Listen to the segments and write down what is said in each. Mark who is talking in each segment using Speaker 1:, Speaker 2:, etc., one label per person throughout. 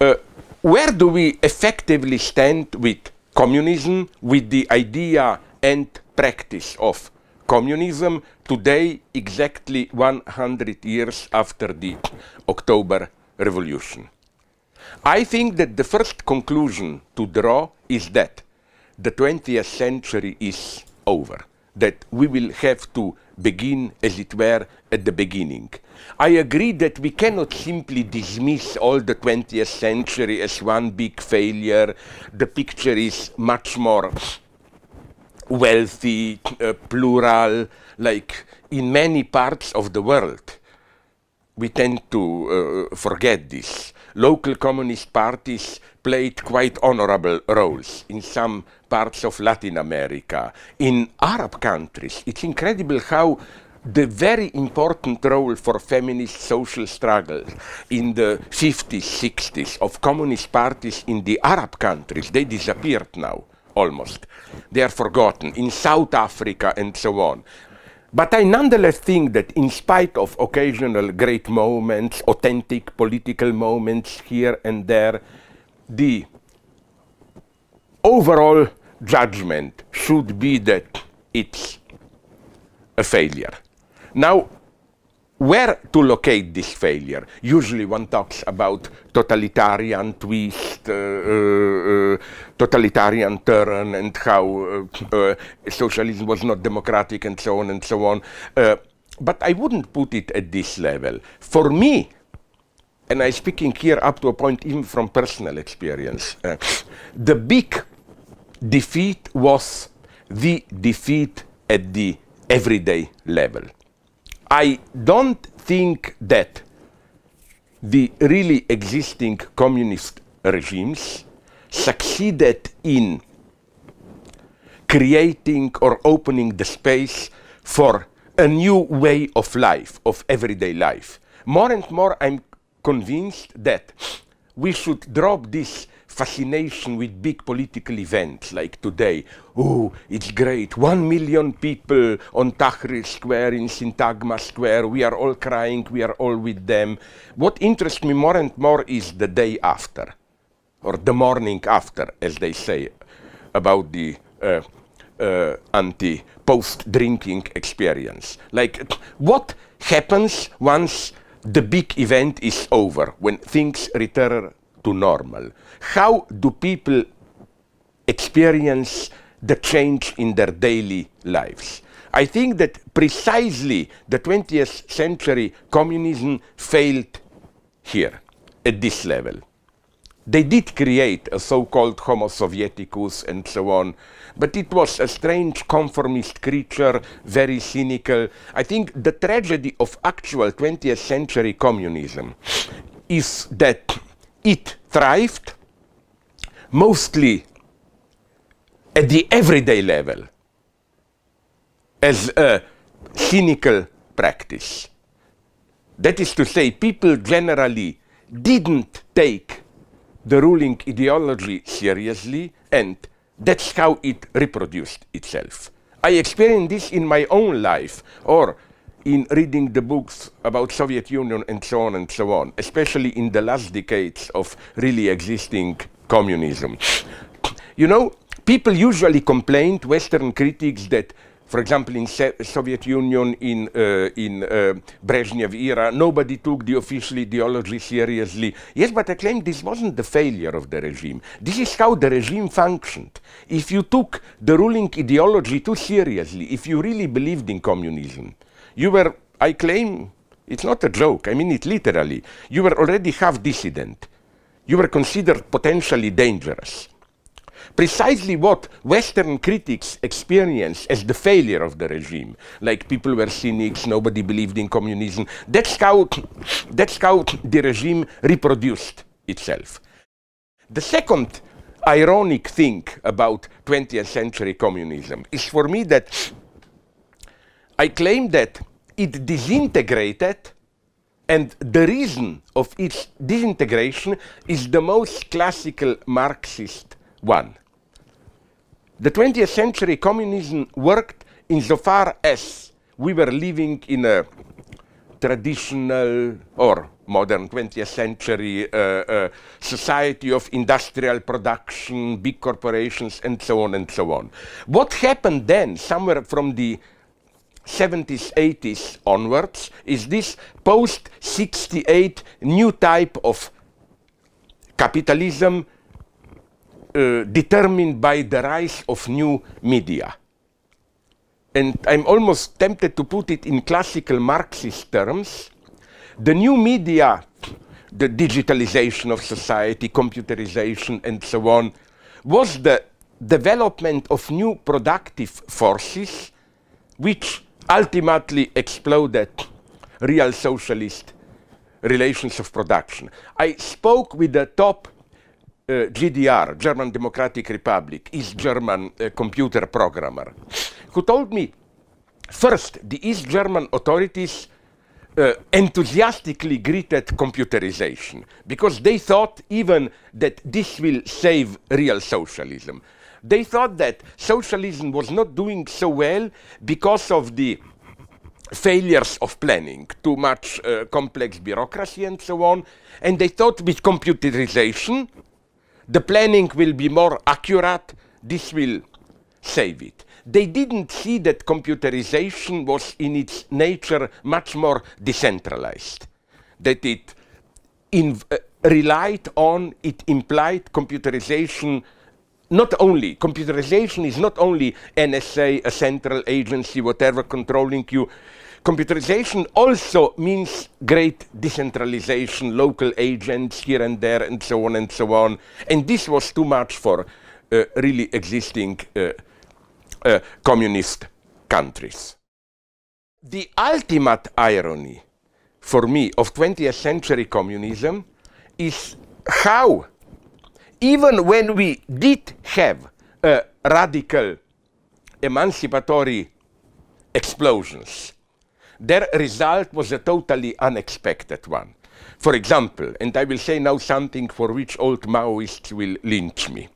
Speaker 1: uh, where do we effectively stand with communism, with the idea and practice of communism today, exactly 100 years after the October Revolution? I think that the first conclusion to draw is that the 20th century is over, that we will have to begin, as it were, at the beginning. I agree that we cannot simply dismiss all the 20th century as one big failure. The picture is much more wealthy, uh, plural, like in many parts of the world. We tend to uh, forget this local communist parties played quite honorable roles in some parts of Latin America. In Arab countries, it's incredible how the very important role for feminist social struggles in the 50s, 60s of communist parties in the Arab countries, they disappeared now almost. They are forgotten in South Africa and so on. But I nonetheless think that in spite of occasional great moments, authentic political moments here and there, the overall judgment should be that it's a failure. Now, where to locate this failure? Usually one talks about totalitarian twist, uh, uh, uh totalitarian turn, and how uh, uh, socialism was not democratic, and so on and so on. Uh, but I wouldn't put it at this level. For me, and I'm speaking here up to a point even from personal experience, the big defeat was the defeat at the everyday level. I don't think that the really existing communist regimes succeeded in creating or opening the space for a new way of life, of everyday life. More and more I'm convinced that we should drop this fascination with big political events like today. Oh, it's great. One million people on Tahrir Square, in Syntagma Square. We are all crying. We are all with them. What interests me more and more is the day after, or the morning after, as they say about the uh, uh, anti post drinking experience. Like, what happens once the big event is over, when things return to normal? How do people experience the change in their daily lives? I think that precisely the 20th century communism failed here, at this level. They did create a so-called Homo Sovieticus and so on, but it was a strange conformist creature, very cynical. I think the tragedy of actual 20th century communism is that it thrived mostly at the everyday level as a cynical practice. That is to say, people generally didn't take the ruling ideology seriously, and that's how it reproduced itself. I experienced this in my own life, or in reading the books about Soviet Union and so on and so on, especially in the last decades of really existing communism. you know, people usually complained, Western critics, that for example, in Se Soviet Union, in uh, in uh, Brezhnev era, nobody took the official ideology seriously. Yes, but I claim this wasn't the failure of the regime. This is how the regime functioned. If you took the ruling ideology too seriously, if you really believed in communism, you were, I claim, it's not a joke, I mean it literally, you were already half dissident. You were considered potentially dangerous. Precisely what Western critics experience as the failure of the regime, like people were cynics, nobody believed in communism, that's how, that's how the regime reproduced itself. The second ironic thing about 20th century communism is for me that I claim that it disintegrated and the reason of its disintegration is the most classical Marxist one. The 20th century communism worked insofar as we were living in a traditional or modern 20th century uh, uh, society of industrial production, big corporations, and so on and so on. What happened then, somewhere from the 70s, 80s onwards is this post 68 new type of capitalism uh, determined by the rise of new media. And I'm almost tempted to put it in classical Marxist terms. The new media, the digitalization of society, computerization, and so on, was the development of new productive forces which ultimately exploded real socialist relations of production. I spoke with the top uh, GDR, German Democratic Republic, East German uh, computer programmer, who told me first the East German authorities uh, enthusiastically greeted computerization because they thought even that this will save real socialism. They thought that socialism was not doing so well because of the failures of planning, too much uh, complex bureaucracy and so on. And they thought with computerization, the planning will be more accurate, this will save it. They didn't see that computerization was in its nature much more decentralized, that it uh, relied on, it implied computerization not only computerization is not only NSA, a central agency, whatever controlling you. Computerization also means great decentralization, local agents here and there, and so on and so on. And this was too much for uh, really existing uh, uh, communist countries. The ultimate irony for me of 20th century communism is how even when we did have radical emancipatory explosions, their result was a totally unexpected one. For example, and I will say now something for which old Maoists will lynch me.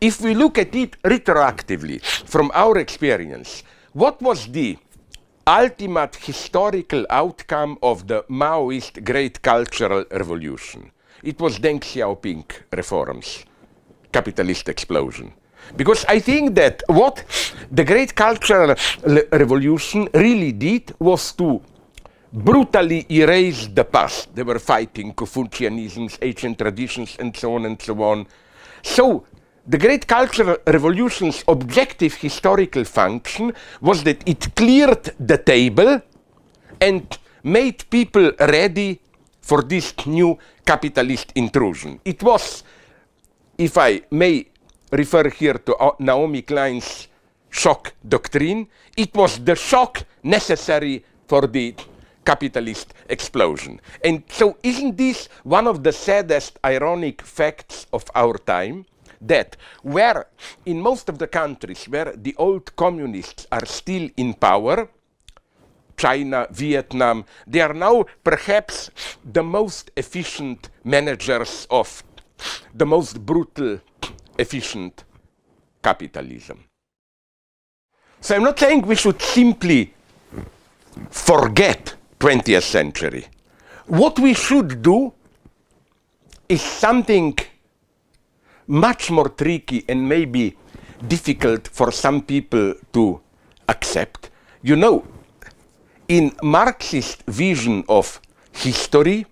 Speaker 1: If we look at it retroactively from our experience, what was the ultimate historical outcome of the Maoist Great Cultural Revolution? it was Deng Xiaoping reforms, capitalist explosion. Because I think that what the great cultural revolution really did was to brutally erase the past. They were fighting Confucianisms, ancient traditions, and so on and so on. So, the Great Cultural Revolution's objective historical function was that it cleared the table and made people ready for this new capitalist intrusion. It was, if I may refer here to uh, Naomi Klein's shock doctrine, it was the shock necessary for the capitalist explosion. And so, isn't this one of the saddest ironic facts of our time? That where in most of the countries where the old communists are still in power, China, Vietnam, they are now perhaps the most efficient managers of the most brutal, efficient capitalism. So I'm not saying we should simply forget 20th century. What we should do is something much more tricky and maybe difficult for some people to accept. You know, in Marxist vision of history,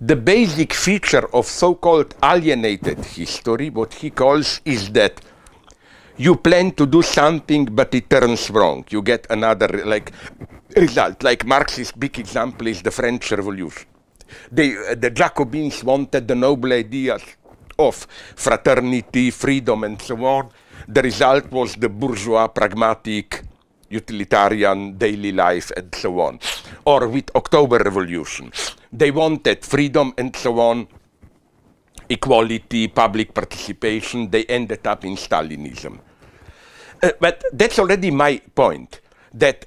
Speaker 1: the basic feature of so-called alienated history, what he calls, is that you plan to do something, but it turns wrong. You get another like result. Like Marxist big example is the French Revolution. uh, the Jacobins wanted the noble ideas of fraternity, freedom, and so on. The result was the bourgeois pragmatic utilitarian daily life and so on. Or with October Revolution, they wanted freedom and so on, equality, public participation. They ended up in Stalinism. Uh, but that's already my point, that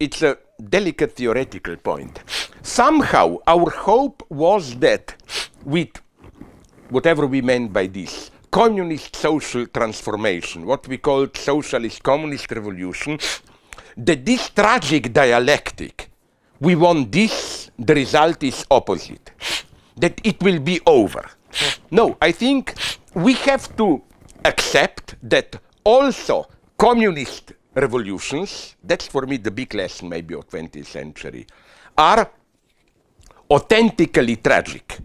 Speaker 1: it's a delicate theoretical point. Somehow, our hope was that with whatever we meant by this, communist social transformation, what we call socialist communist revolution, that this tragic dialectic, we want this, the result is opposite, that it will be over. No, I think we have to accept that also communist revolutions, that's for me the big lesson maybe of 20th century, are authentically tragic.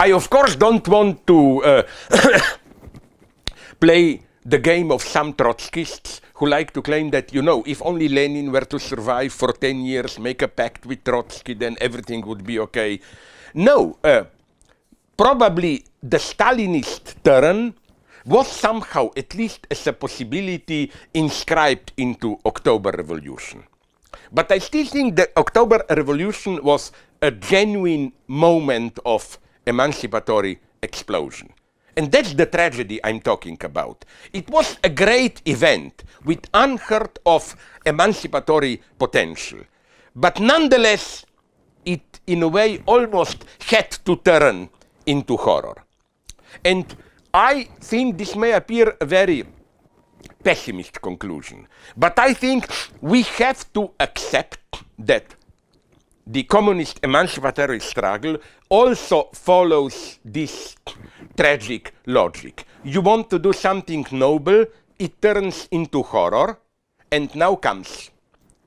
Speaker 1: I, of course, don't want to uh, play the game of some Trotskyists who like to claim that, you know, if only Lenin were to survive for 10 years, make a pact with Trotsky, then everything would be okay. No, uh, probably the Stalinist turn was somehow, at least as a possibility, inscribed into October Revolution. But I still think the October Revolution was a genuine moment of emancipatory explosion. And that's the tragedy I'm talking about. It was a great event with unheard of emancipatory potential. But nonetheless, it in a way almost had to turn into horror. And I think this may appear a very pessimist conclusion, but I think we have to accept that the communist emancipatory äh, struggle also follows this tragic logic. You want to do something noble, it turns into horror, and now comes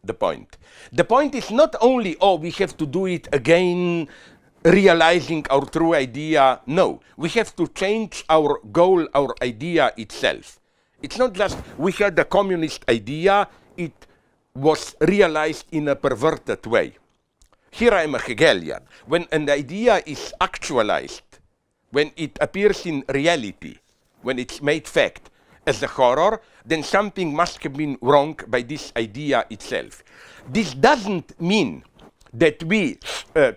Speaker 1: the point. The point is not only, oh, we have to do it again, realizing our true idea. No, we have to change our goal, our idea itself. It's not just we had a communist idea, it was realized in a perverted way. Here I'm a Hegelian. When an idea is actualized, when it appears in reality, when it's made fact, as a horror, then something must have been wrong by this idea itself. This doesn't mean that we uh,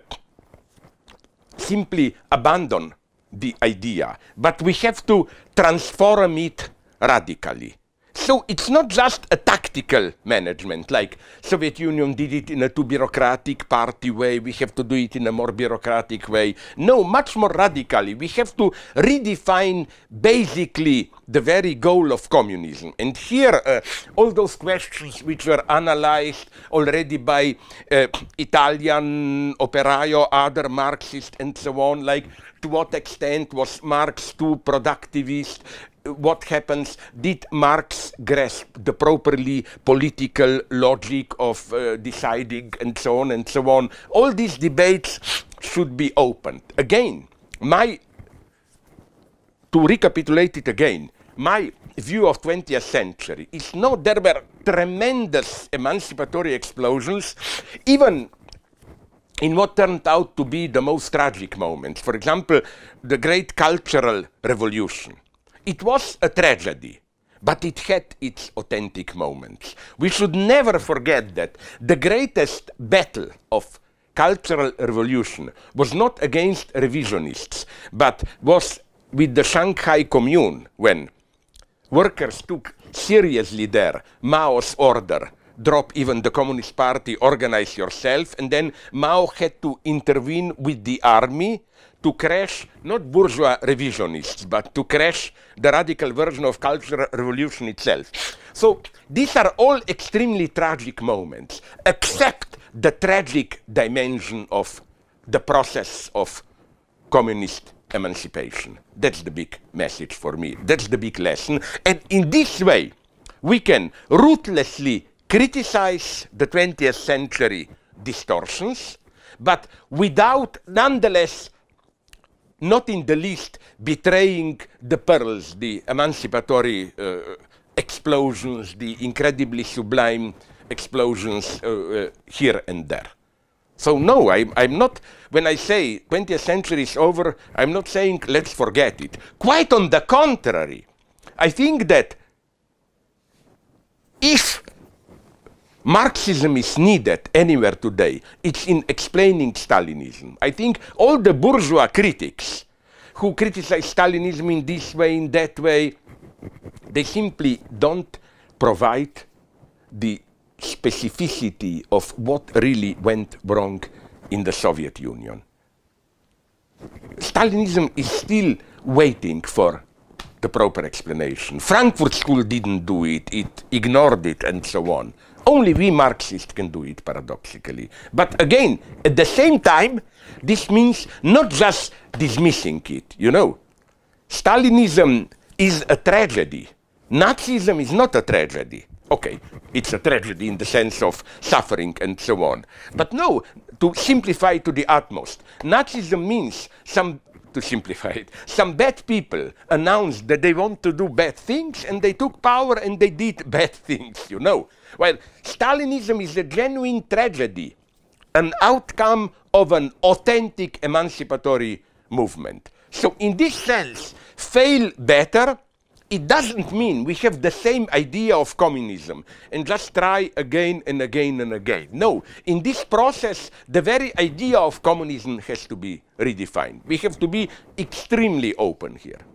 Speaker 1: simply abandon the idea, but we have to transform it radically. So it's not just a tactical management, like Soviet Union did it in a too bureaucratic party way, we have to do it in a more bureaucratic way. No, much more radically, we have to redefine basically the very goal of communism. And here, uh, all those questions which were analyzed already by uh, Italian operaio, other Marxists and so on, like to what extent was Marx too productivist, what happens? Did Marx grasp the properly political logic of uh, deciding and so on and so on? All these debates should be opened. Again, my to recapitulate it again, my view of 20th century is no there were tremendous emancipatory explosions, even in what turned out to be the most tragic moments. For example, the great cultural revolution it was a tragedy, but it had its authentic moments. We should never forget that the greatest battle of cultural revolution was not against revisionists, but was with the Shanghai Commune when workers took seriously their Mao's order drop even the Communist Party, organize yourself. And then Mao had to intervene with the army to crash not bourgeois revisionists, but to crash the radical version of cultural revolution itself. So these are all extremely tragic moments, except the tragic dimension of the process of communist emancipation. That's the big message for me. That's the big lesson. And in this way, we can ruthlessly criticize the 20th century distortions, but without nonetheless not in the least betraying the pearls, the emancipatory uh, explosions, the incredibly sublime explosions uh, uh here and there. So no, I'm, I'm not, when I say 20th century is over, I'm not saying let's forget it. Quite on the contrary, I think that if Marxism is needed anywhere today. It's in explaining Stalinism. I think all the bourgeois critics who criticize Stalinism in this way, in that way, they simply don't provide the specificity of what really went wrong in the Soviet Union. Stalinism is still waiting for the proper explanation. Frankfurt School didn't do it, it ignored it, and so on. Only we Marxists can do it, paradoxically. But again, at the same time, this means not just dismissing it, you know. Stalinism is a tragedy. Nazism is not a tragedy. Okay, it's a tragedy in the sense of suffering and so on. But no, to simplify to the utmost, Nazism means some to simplify it. Some bad people announced that they want to do bad things and they took power and they did bad things, you know. Well, Stalinism is a genuine tragedy, an outcome of an authentic emancipatory movement. So in this sense, fail better it doesn't mean we have the same idea of communism and just try again and again and again. No, in this process, the very idea of communism has to be redefined. We have to be extremely open here.